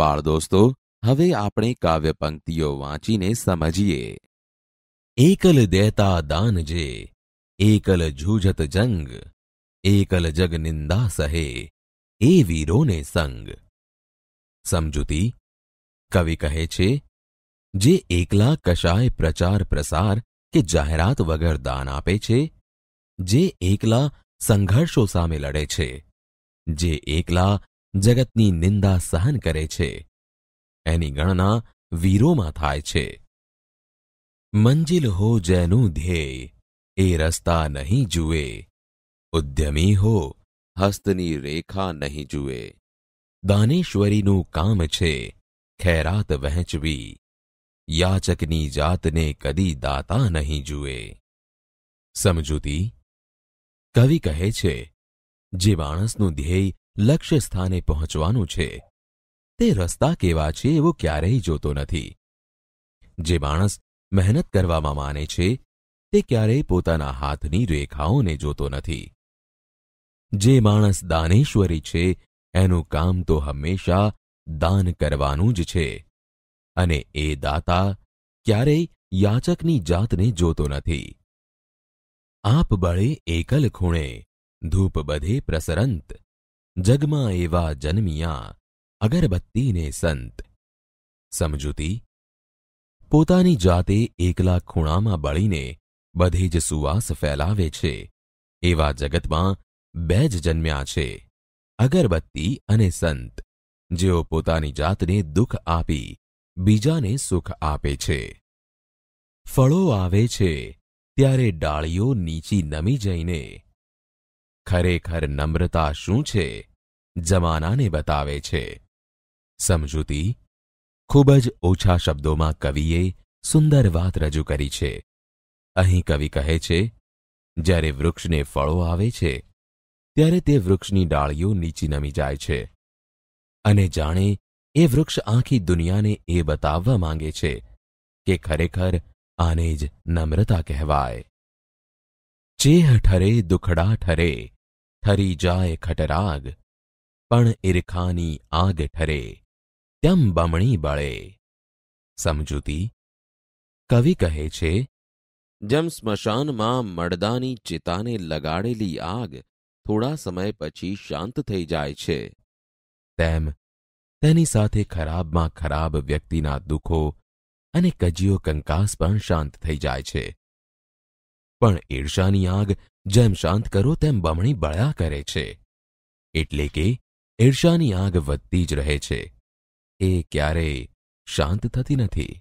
બાળ દોસ્તો હવે આપણે કાવ્ય પંક્તિઓ વાંચીને સમજીએ એકલ દેતા દાન જે એકલ જૂજત જંગ એકલ જગ નિંદા સહે એ વીરોને સંગ સમજૂતી કવિ કહે છે જે એકલા કશાય પ્રચાર પ્રસાર કે જાહેરાત વગર દાન આપે છે જે એકલા સંઘર્ષો સામે લડે છે જે એકલા જગતની નિંદા સહન કરે છે એની ગણના વીરોમાં થાય છે મંજિલ હો જેનું ધ્યેય એ રસ્તા નહીં જુએ ઉદ્યમી હો હસ્તની રેખા નહીં જુએ દાનેશ્વરીનું કામ છે ખૈરાત વહેંચવી યાચકની જાતને કદી દાતા નહીં જુએ સમજૂતી કવિ કહે છે જે માણસનું ધ્યેય લક્ષ્ય સ્થાને પહોંચવાનું છે તે રસ્તા કેવા છે એવો ક્યારેય જોતો નથી જે માણસ મહેનત કરવામાં માને છે તે ક્યારેય પોતાના હાથની રેખાઓને જોતો નથી જે માણસ દાનેશ્વરી છે એનું કામ તો હંમેશા દાન કરવાનું જ છે અને એ દાતા ક્યારેય યાચકની જાતને જોતો નથી આપ બળે એકલ ખૂણે ધૂપ બધે પ્રસરંત જગમાં એવા જન્મિયા અગરબત્તીને સંત સમજૂતી પોતાની જાતે એકલા ખૂણામાં બળીને બધે જ સુવાસ ફેલાવે છે એવા જગતમાં બે જ જન્મ્યા છે અગરબત્તી અને સંત જેઓ પોતાની જાતને દુઃખ આપી બીજાને સુખ આપે છે ફળો આવે છે ત્યારે ડાળીઓ નીચી નમી જઈને ખરેખર નમ્રતા શું છે જમાનાને બતાવે છે સમજૂતી ખૂબ જ ઓછા શબ્દોમાં કવિએ સુંદર વાત રજૂ કરી છે અહીં કવિ કહે છે જ્યારે વૃક્ષને ફળો આવે છે ત્યારે તે વૃક્ષની ડાળીઓ નીચી નમી જાય છે અને જાણે એ વૃક્ષ આખી દુનિયાને એ બતાવવા માંગે છે કે ખરેખર આને જ નમ્રતા કહેવાય ચેહ ઠરે દુખડા ઠરે ઠરી જાય ખટરાગ પણ ઈરખાની આગ ઠરે તેમ બમણી બળે સમજૂતી કવિ કહે છે જેમ સ્મશાનમાં મડદાની ચિતાને લગાડેલી આગ થોડા સમય પછી શાંત થઈ જાય છે તેમ તેની સાથે ખરાબમાં ખરાબ વ્યક્તિના દુઃખો અને કજીયો કંકાસ પણ શાંત થઈ જાય છે પણ ઈર્ષાની આગ જેમ શાંત કરો તેમ બમણી બળ્યા કરે છે એટલે કે ઈર્ષાની આગ વધતી જ રહે છે એ ક્યારેય શાંત થતી નથી